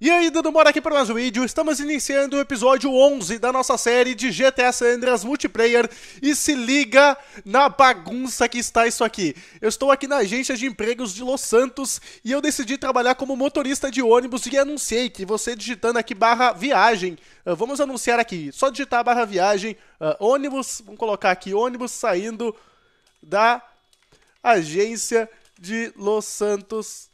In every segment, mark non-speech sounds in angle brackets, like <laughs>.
E aí, dando bora aqui para mais um vídeo, estamos iniciando o episódio 11 da nossa série de GTA San Andreas Multiplayer e se liga na bagunça que está isso aqui. Eu estou aqui na agência de empregos de Los Santos e eu decidi trabalhar como motorista de ônibus e anunciei que você digitando aqui barra viagem, ah, vamos anunciar aqui, só digitar barra viagem, ah, ônibus, vamos colocar aqui ônibus saindo da agência de Los Santos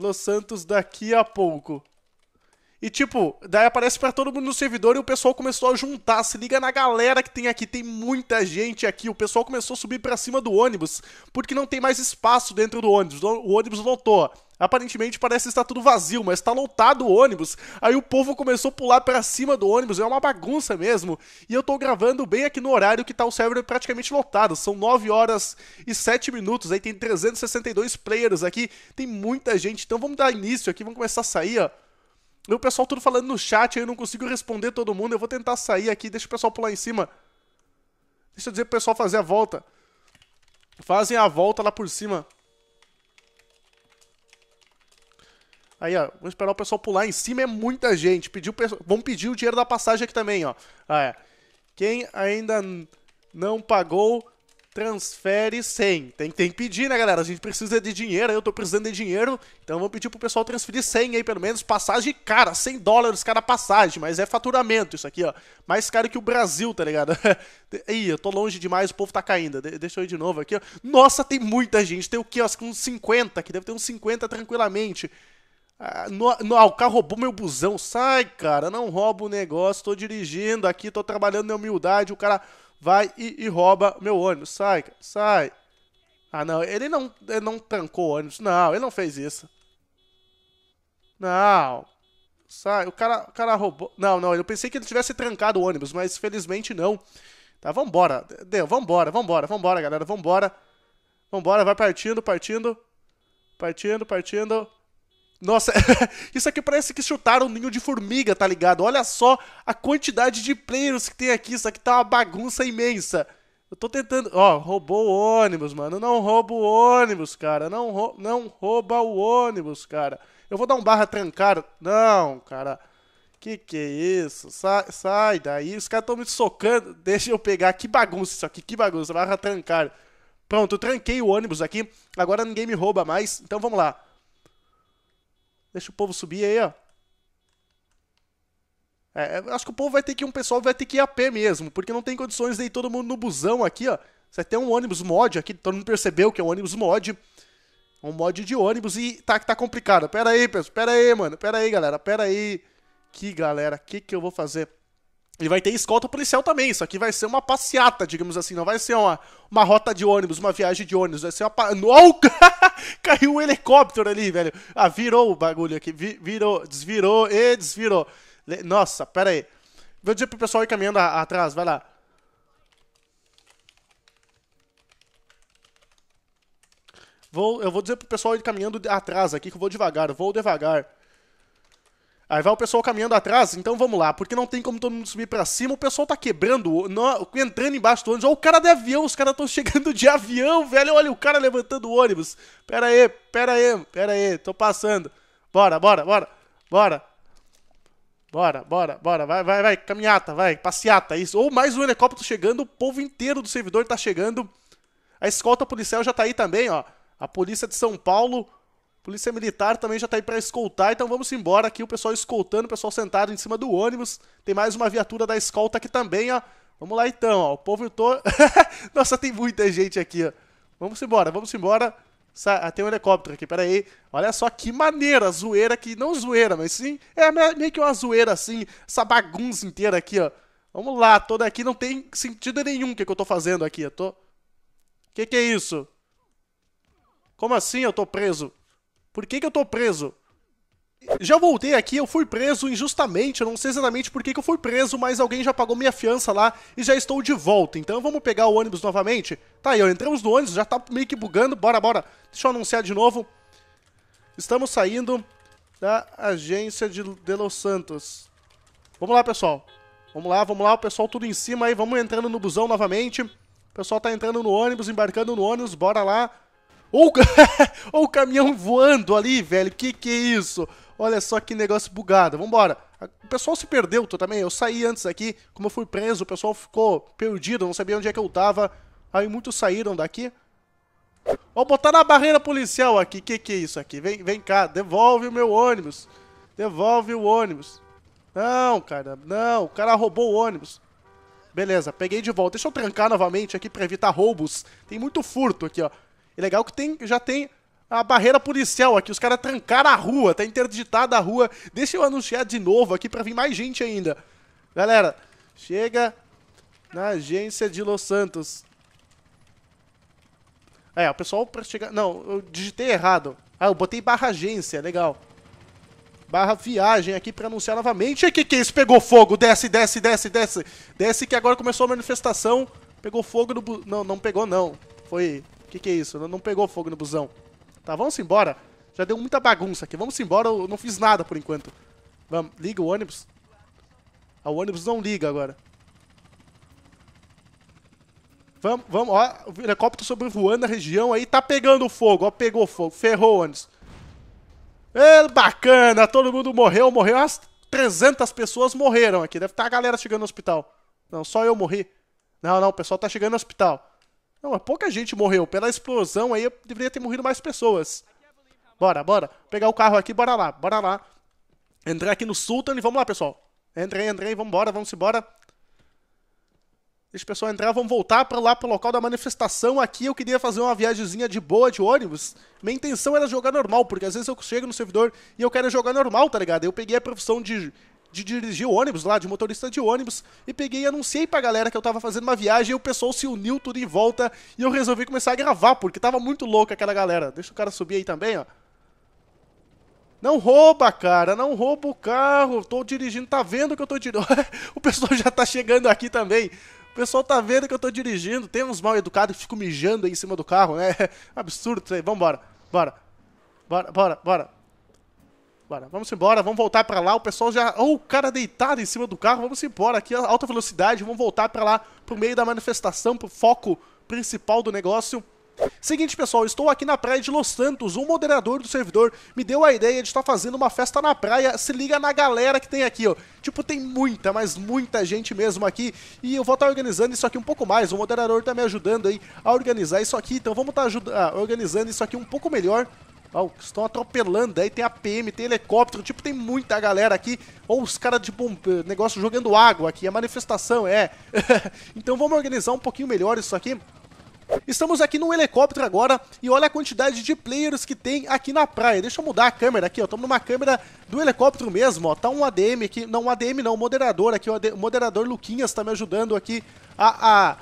Los Santos daqui a pouco. E, tipo, daí aparece para todo mundo no servidor e o pessoal começou a juntar. Se liga na galera que tem aqui, tem muita gente aqui. O pessoal começou a subir para cima do ônibus, porque não tem mais espaço dentro do ônibus. O ônibus lotou. Aparentemente parece estar tudo vazio, mas está lotado o ônibus. Aí o povo começou a pular para cima do ônibus, é uma bagunça mesmo. E eu estou gravando bem aqui no horário que está o server praticamente lotado. São 9 horas e 7 minutos, aí tem 362 players aqui, tem muita gente. Então vamos dar início aqui, vamos começar a sair, ó. O pessoal tudo falando no chat, eu não consigo responder todo mundo. Eu vou tentar sair aqui, deixa o pessoal pular em cima. Deixa eu dizer pro pessoal fazer a volta. Fazem a volta lá por cima. Aí, ó, vamos esperar o pessoal pular em cima, é muita gente. Pediu, vamos pedir o dinheiro da passagem aqui também, ó. Ah, é. Quem ainda não pagou transfere 100. Tem, tem que pedir, né, galera? A gente precisa de dinheiro, eu tô precisando de dinheiro, então vamos pedir pro pessoal transferir 100 aí, pelo menos, passagem cara, 100 dólares cada passagem, mas é faturamento isso aqui, ó. Mais caro que o Brasil, tá ligado? <laughs> Ih, eu tô longe demais, o povo tá caindo. De deixa eu ir de novo aqui, ó. Nossa, tem muita gente, tem o quê? Acho que uns 50, que deve ter uns 50 tranquilamente. Ah, no, no, ah, o carro roubou meu busão. Sai, cara, não rouba o negócio, tô dirigindo aqui, tô trabalhando na humildade, o cara vai e, e rouba meu ônibus. Sai, sai. Ah, não, ele não, ele não trancou o ônibus. Não, ele não fez isso. Não. Sai, o cara, o cara roubou. Não, não, eu pensei que ele tivesse trancado o ônibus, mas felizmente não. Tá, vambora. Deu, vambora, vambora, vambora, galera, vambora. Vambora, vai partindo, partindo. Partindo, partindo. Nossa, <laughs> isso aqui parece que chutaram um ninho de formiga, tá ligado? Olha só a quantidade de players que tem aqui. Isso aqui tá uma bagunça imensa. Eu tô tentando. Ó, roubou o ônibus, mano. Não rouba o ônibus, cara. Não, rou... não rouba o ônibus, cara. Eu vou dar um barra trancar. Não, cara. Que que é isso? Sai, sai daí. Os caras estão me socando. Deixa eu pegar. Que bagunça isso aqui. Que bagunça. Barra trancar. Pronto, eu tranquei o ônibus aqui. Agora ninguém me rouba mais. Então vamos lá. Deixa o povo subir aí, ó. É, é acho que o povo vai ter que um pessoal vai ter que ir a pé mesmo, porque não tem condições de ir todo mundo no busão aqui, ó. Você tem um ônibus mod aqui, todo mundo percebeu que é um ônibus mod. Um mod de ônibus e tá tá complicado. Pera aí, pessoal. Pera aí, mano. Pera aí, galera. Pera aí. Que galera, que que eu vou fazer? E vai ter escolta policial também. Isso aqui vai ser uma passeata, digamos assim. Não vai ser uma, uma rota de ônibus, uma viagem de ônibus. Vai ser uma. Pa... <laughs> Oh, caiu um helicóptero ali, velho. Ah, virou o bagulho aqui. Virou, desvirou e desvirou. Nossa, pera aí. Vou dizer pro pessoal ir caminhando atrás, vai lá. Vou, eu vou dizer pro pessoal ir caminhando atrás aqui, que eu vou devagar, vou devagar. Aí vai o pessoal caminhando atrás, então vamos lá, porque não tem como todo mundo subir para cima, o pessoal tá quebrando, não, entrando embaixo do ônibus. Olha o cara de avião, os caras estão <laughs> chegando de avião, velho. Olha o cara levantando o ônibus. Pera aí, pera aí, pera aí, tô passando. Bora, bora, bora, bora. Bora, bora, bora, vai, vai, vai, caminhata, vai, passeata, isso. Ou mais um helicóptero chegando, o povo inteiro do servidor tá chegando. A escolta policial já tá aí também, ó. A polícia de São Paulo Polícia Militar também já está aí para escoltar, então vamos embora aqui, o pessoal escoltando, o pessoal sentado em cima do ônibus. Tem mais uma viatura da escolta aqui também, ó. Vamos lá então, ó. O povo tô. <laughs> Nossa, tem muita gente aqui, ó. Vamos embora, vamos embora. Ah, tem um helicóptero aqui, peraí. Olha só que maneira, zoeira que não zoeira, mas sim, é meio que uma zoeira assim, essa bagunça inteira aqui, ó. Vamos lá, toda aqui não tem sentido nenhum o que, que, eu tô fazendo aqui, eu tô... Que que é isso? Como assim eu tô preso? Por que, que eu tô preso? Já voltei aqui, eu fui preso injustamente, eu não sei exatamente por que, que eu fui preso, mas alguém já pagou minha fiança lá e já estou de volta. Então vamos pegar o ônibus novamente? Tá aí, ó, entramos no ônibus, já tá meio que bugando, bora, bora. Deixa eu anunciar de novo. Estamos saindo da agência de, de Los Santos. Vamos lá, pessoal. Vamos lá, vamos lá, o pessoal tudo em cima aí, vamos entrando no busão novamente. O pessoal tá entrando no ônibus, embarcando no ônibus, bora lá. Ou, <laughs> ou o caminhão voando ali, velho. Que que é isso? Olha só que negócio bugado. Vambora. O pessoal se perdeu também. Eu saí antes aqui. Como eu fui preso, o pessoal ficou perdido. Não sabia onde é que eu tava. Aí muitos saíram daqui. Ó, botar na barreira policial aqui. Que que é isso aqui? Vem, vem cá. Devolve o meu ônibus. Devolve o ônibus. Não, cara. Não. O cara roubou o ônibus. Beleza, peguei de volta. Deixa eu trancar novamente aqui pra evitar roubos. Tem muito furto aqui, ó. E legal que tem, já tem a barreira policial aqui. Os caras trancaram a rua, tá interditada a rua. Deixa eu anunciar de novo aqui para vir mais gente ainda. Galera, chega na agência de Los Santos. É, o pessoal para chegar... Não, eu digitei errado. Ah, eu botei barra agência, legal. Barra viagem aqui para anunciar novamente. E que que é isso? Pegou fogo. Desce, desce, desce, desce. Desce que agora começou a manifestação. Pegou fogo no... Bu... Não, não pegou não. Foi que que é isso? Não, não pegou fogo no busão. Tá, vamos embora. Já deu muita bagunça aqui. Vamos embora, eu não fiz nada por enquanto. Vamos, liga o ônibus. Ah, o ônibus não liga agora. Vamos, vamos, ó, o helicóptero sobrevoando a região aí, tá pegando fogo, ó, pegou fogo, ferrou ônibus. É, bacana, todo mundo morreu, morreu, as 300 pessoas morreram aqui, deve estar tá a galera chegando no hospital. Não, só eu morri. Não, não, o pessoal tá chegando no hospital. Não, pouca gente morreu. Pela explosão aí, deveria ter morrido mais pessoas. Bora, bora. Pegar o carro aqui, bora lá, bora lá. Entrar aqui no Sultan e vamos lá, pessoal. Entrei, entrei, vambora, vamos embora. Deixa o pessoal entrar, vamos voltar para lá, para o local da manifestação. Aqui eu queria fazer uma viagemzinha de boa, de ônibus. Minha intenção era jogar normal, porque às vezes eu chego no servidor e eu quero jogar normal, tá ligado? Eu peguei a profissão de de dirigir ônibus lá, de motorista de ônibus, e peguei e anunciei pra galera que eu tava fazendo uma viagem, e o pessoal se uniu tudo em volta, e eu resolvi começar a gravar, porque tava muito louco aquela galera. Deixa o cara subir aí também, ó. Não rouba, cara, não rouba o carro, tô dirigindo, tá vendo que eu tô dirigindo? <laughs> o pessoal já tá chegando aqui também. O pessoal tá vendo que eu tô dirigindo, tem uns mal educados que ficam mijando aí em cima do carro, né? <laughs> Absurdo isso aí, vambora, bora, bora, bora, bora. Bora, vamos embora, vamos voltar para lá. O pessoal já. Oh, o cara deitado em cima do carro, vamos embora aqui, alta velocidade, vamos voltar para lá, pro meio da manifestação, pro foco principal do negócio. Seguinte, pessoal, estou aqui na praia de Los Santos. Um moderador do servidor me deu a ideia de estar fazendo uma festa na praia. Se liga na galera que tem aqui, ó. Tipo, tem muita, mas muita gente mesmo aqui. E eu vou estar tá organizando isso aqui um pouco mais. O moderador está me ajudando aí a organizar isso aqui. Então vamos estar tá ah, organizando isso aqui um pouco melhor Ó, estão atropelando. Aí tem a PM, tem helicóptero. Tipo, tem muita galera aqui. Ou os caras de bom, eh, negócio jogando água aqui. A manifestação, é. <laughs> então vamos organizar um pouquinho melhor isso aqui. Estamos aqui no helicóptero agora e olha a quantidade de players que tem aqui na praia. Deixa eu mudar a câmera aqui, ó. Estamos numa câmera do helicóptero mesmo, ó. Tá um ADM aqui, não um ADM não, um moderador aqui, o moderador Luquinhas está me ajudando aqui a, a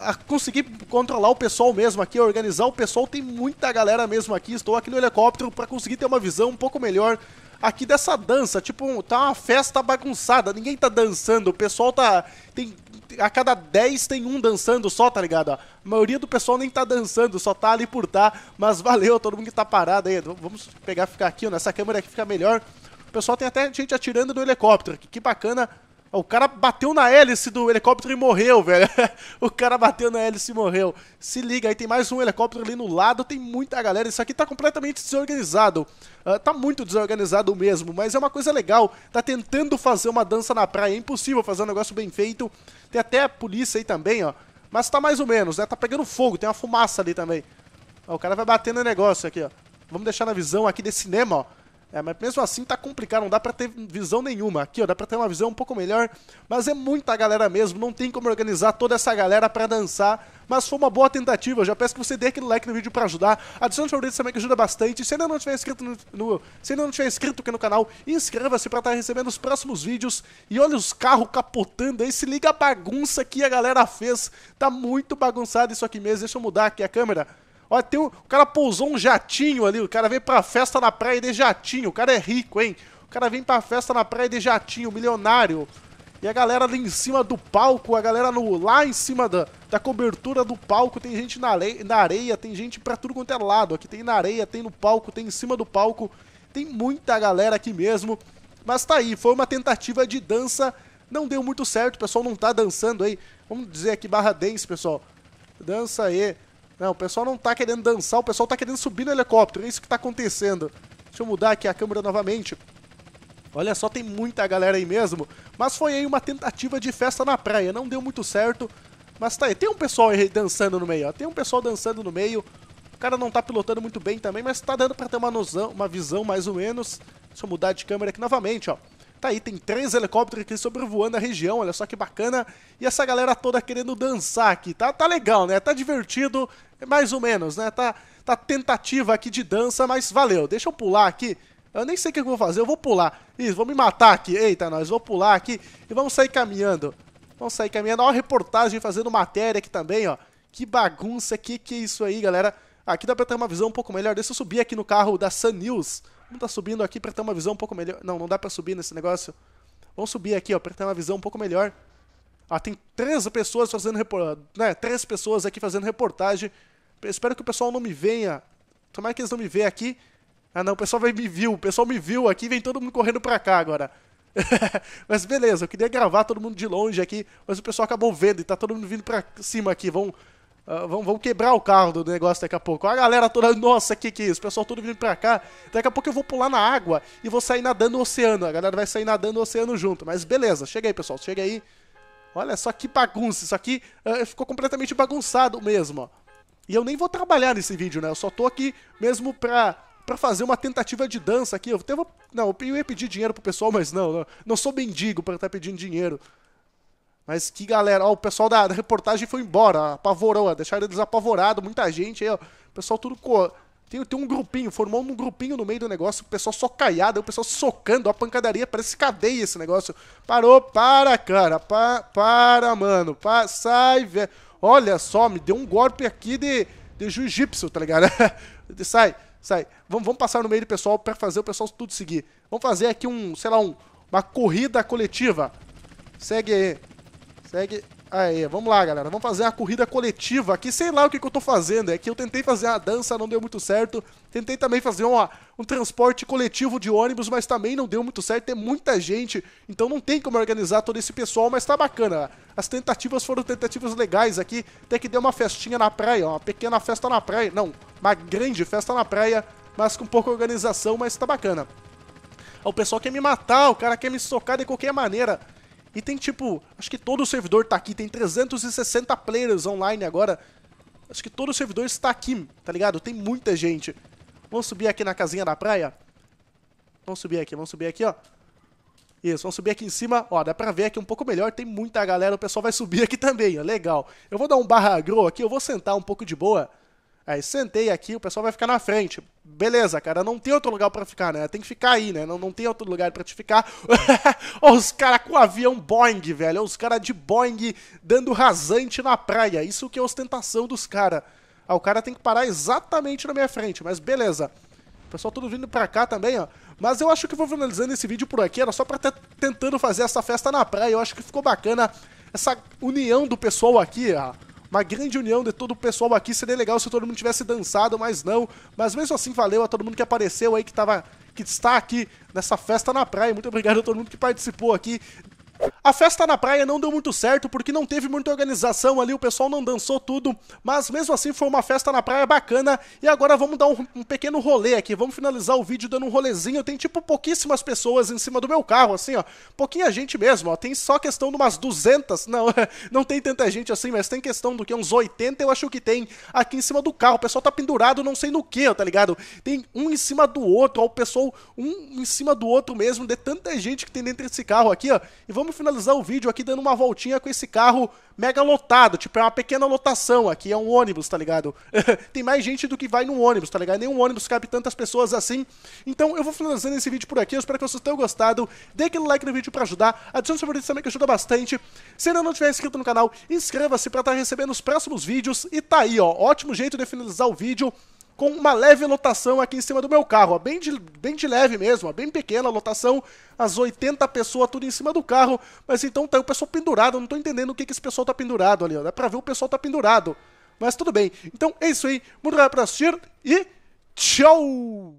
a conseguir controlar o pessoal mesmo aqui, organizar o pessoal. Tem muita galera mesmo aqui. Estou aqui no helicóptero para conseguir ter uma visão um pouco melhor aqui dessa dança. Tipo, tá uma festa bagunçada, ninguém tá dançando, o pessoal tá. Tem, a cada 10 tem um dançando só, tá ligado? A maioria do pessoal nem tá dançando, só tá ali por tá. Mas valeu, todo mundo que tá parado aí. Vamos pegar, ficar aqui, ó, nessa câmera aqui fica melhor. O pessoal tem até gente atirando do helicóptero, que, que bacana. O cara bateu na hélice do helicóptero e morreu, velho. <laughs> o cara bateu na hélice e morreu. Se liga, aí tem mais um helicóptero ali no lado, tem muita galera. Isso aqui tá completamente desorganizado. Uh, tá muito desorganizado mesmo, mas é uma coisa legal. Tá tentando fazer uma dança na praia. É impossível fazer um negócio bem feito. Tem até a polícia aí também, ó. Mas tá mais ou menos, né? Tá pegando fogo, tem uma fumaça ali também. Ó, o cara vai batendo no negócio aqui, ó. Vamos deixar na visão aqui desse cinema, ó. É, mas mesmo assim tá complicado, não dá para ter visão nenhuma. Aqui, ó, dá para ter uma visão um pouco melhor, mas é muita galera mesmo, não tem como organizar toda essa galera para dançar. Mas foi uma boa tentativa, eu já peço que você dê aquele like no vídeo para ajudar. Adicione favoritos também que ajuda bastante. Se ainda não tiver inscrito no, no se ainda não tiver inscrito aqui no canal, inscreva-se para estar tá recebendo os próximos vídeos. E olha os carros capotando aí, se liga a bagunça que a galera fez. Tá muito bagunçado isso aqui mesmo. Deixa eu mudar aqui a câmera. Olha, tem um, o cara pousou um jatinho ali, o cara veio pra festa na praia de jatinho, o cara é rico, hein? O cara vem pra festa na praia de jatinho, milionário. E a galera ali em cima do palco, a galera no, lá em cima da, da cobertura do palco, tem gente na, lei, na areia, tem gente pra tudo quanto é lado. Aqui tem na areia, tem no palco, tem em cima do palco, tem muita galera aqui mesmo. Mas tá aí, foi uma tentativa de dança, não deu muito certo, o pessoal não tá dançando aí. Vamos dizer aqui barra dance, pessoal. Dança aí. Não, o pessoal não tá querendo dançar, o pessoal tá querendo subir no helicóptero. É isso que tá acontecendo. Deixa eu mudar aqui a câmera novamente. Olha só, tem muita galera aí mesmo. Mas foi aí uma tentativa de festa na praia. Não deu muito certo. Mas tá aí, tem um pessoal aí dançando no meio, ó. Tem um pessoal dançando no meio. O cara não tá pilotando muito bem também, mas tá dando pra ter uma noção, uma visão mais ou menos. Deixa eu mudar de câmera aqui novamente, ó. Tá aí, tem três helicópteros aqui sobrevoando a região, olha só que bacana. E essa galera toda querendo dançar aqui, tá? Tá legal, né? Tá divertido, é mais ou menos, né? Tá, tá tentativa aqui de dança, mas valeu. Deixa eu pular aqui. Eu nem sei o que eu vou fazer, eu vou pular. Isso, vou me matar aqui. Eita, nós, vou pular aqui e vamos sair caminhando. Vamos sair caminhando. Olha a reportagem fazendo matéria aqui também, ó. Que bagunça, que que é isso aí, galera? Aqui dá pra ter uma visão um pouco melhor. Deixa eu subir aqui no carro da Sun News Vamos tá subindo aqui para ter uma visão um pouco melhor. Não, não dá para subir nesse negócio. Vamos subir aqui, ó, para ter uma visão um pouco melhor. Ah, tem três pessoas fazendo né, três pessoas aqui fazendo reportagem. Espero que o pessoal não me venha. Tomara que eles não me vejam aqui. Ah não, o pessoal vai me viu, o pessoal me viu aqui, vem todo mundo correndo pra cá agora. <laughs> mas beleza, eu queria gravar todo mundo de longe aqui, mas o pessoal acabou vendo e tá todo mundo vindo pra cima aqui. Vão ah, vamos, vamos, quebrar o carro do negócio daqui a pouco. A galera toda, nossa, que que é isso? O pessoal todo vindo pra cá. Daqui a pouco eu vou pular na água e vou sair nadando no oceano. A galera vai sair nadando no oceano junto. Mas beleza, chega aí, pessoal, chega aí. Olha só que bagunça, isso aqui uh, ficou completamente bagunçado mesmo, E eu nem vou trabalhar nesse vídeo, né? Eu só tô aqui mesmo pra, pra fazer uma tentativa de dança aqui. Eu até vou... Não, eu ia pedir dinheiro pro pessoal, mas não, não, não sou mendigo pra estar tá pedindo dinheiro. Mas que galera, ó, o pessoal da, da reportagem foi embora, apavorou, ó, deixaram eles apavorados, muita gente aí, ó. O pessoal tudo co... Tem, tem um grupinho, formou um grupinho no meio do negócio, o pessoal só caiado, o pessoal socando, a pancadaria, parece cadeia esse negócio. Parou, para, cara, pa, para, mano, pa, sai, velho. Olha só, me deu um golpe aqui de, de jiu-jitsu, tá ligado? <laughs> sai, sai. Vamos, vamos passar no meio do pessoal para fazer o pessoal tudo seguir. Vamos fazer aqui um, sei lá, um, uma corrida coletiva. Segue aí. Segue. Aí, vamos lá, galera. Vamos fazer a corrida coletiva aqui. Sei lá o que, que eu tô fazendo. É que eu tentei fazer a dança, não deu muito certo. Tentei também fazer um, um transporte coletivo de ônibus, mas também não deu muito certo. Tem muita gente, então não tem como organizar todo esse pessoal, mas tá bacana. As tentativas foram tentativas legais aqui. Até que deu uma festinha na praia, Uma pequena festa na praia. Não, uma grande festa na praia, mas com pouca organização, mas tá bacana. O pessoal quer me matar, o cara quer me socar de qualquer maneira. E tem tipo, acho que todo o servidor tá aqui, tem 360 players online agora. Acho que todo o servidor está aqui, tá ligado? Tem muita gente. Vamos subir aqui na casinha da praia? Vamos subir aqui, vamos subir aqui, ó. Isso, vamos subir aqui em cima, ó, dá pra ver aqui um pouco melhor, tem muita galera, o pessoal vai subir aqui também, ó, legal. Eu vou dar um barra agro aqui, eu vou sentar um pouco de boa. Aí sentei aqui, o pessoal vai ficar na frente. Beleza, cara, não tem outro lugar para ficar, né? Tem que ficar aí, né? Não, não tem outro lugar para te ficar. <laughs> os caras com o avião Boeing, velho. Os caras de Boeing dando rasante na praia. Isso que é ostentação dos caras. Ah, o cara tem que parar exatamente na minha frente, mas beleza. O pessoal todo vindo pra cá também, ó. Mas eu acho que vou finalizando esse vídeo por aqui. Era só pra estar tentando fazer essa festa na praia. Eu acho que ficou bacana essa união do pessoal aqui, ó uma grande união de todo o pessoal aqui. Seria legal se todo mundo tivesse dançado, mas não. Mas mesmo assim, valeu a todo mundo que apareceu aí, que tava que está aqui nessa festa na praia. Muito obrigado a todo mundo que participou aqui a festa na praia não deu muito certo porque não teve muita organização ali, o pessoal não dançou tudo, mas mesmo assim foi uma festa na praia bacana. E agora vamos dar um, um pequeno rolê aqui, vamos finalizar o vídeo dando um rolezinho. Tem tipo pouquíssimas pessoas em cima do meu carro, assim, ó. Pouquinha gente mesmo, ó. Tem só questão de umas 200, não, <laughs> não tem tanta gente assim, mas tem questão do que uns 80 eu acho que tem aqui em cima do carro. O pessoal tá pendurado não sei no que, tá ligado? Tem um em cima do outro, ó, o pessoal um em cima do outro mesmo, de tanta gente que tem dentro desse carro aqui, ó. E vamos finalizar finalizar o vídeo aqui dando uma voltinha com esse carro mega lotado, tipo, é uma pequena lotação aqui, é um ônibus, tá ligado? <laughs> Tem mais gente do que vai num ônibus, tá ligado? Nenhum ônibus cabe tantas pessoas assim. Então eu vou finalizando esse vídeo por aqui, eu espero que vocês tenham gostado. Dê aquele like no vídeo pra ajudar, adicione seu favorito também que ajuda bastante. Se ainda não tiver inscrito no canal, inscreva-se pra estar tá recebendo os próximos vídeos. E tá aí, ó, ótimo jeito de finalizar o vídeo com uma leve lotação aqui em cima do meu carro, ó, bem, de, bem de leve mesmo, ó, bem pequena a lotação, as 80 pessoas tudo em cima do carro, mas então tá o pessoal pendurado, não tô entendendo o que que esse pessoal tá pendurado ali, ó, dá pra ver o pessoal tá pendurado, mas tudo bem. Então é isso aí, muito obrigado por assistir e tchau!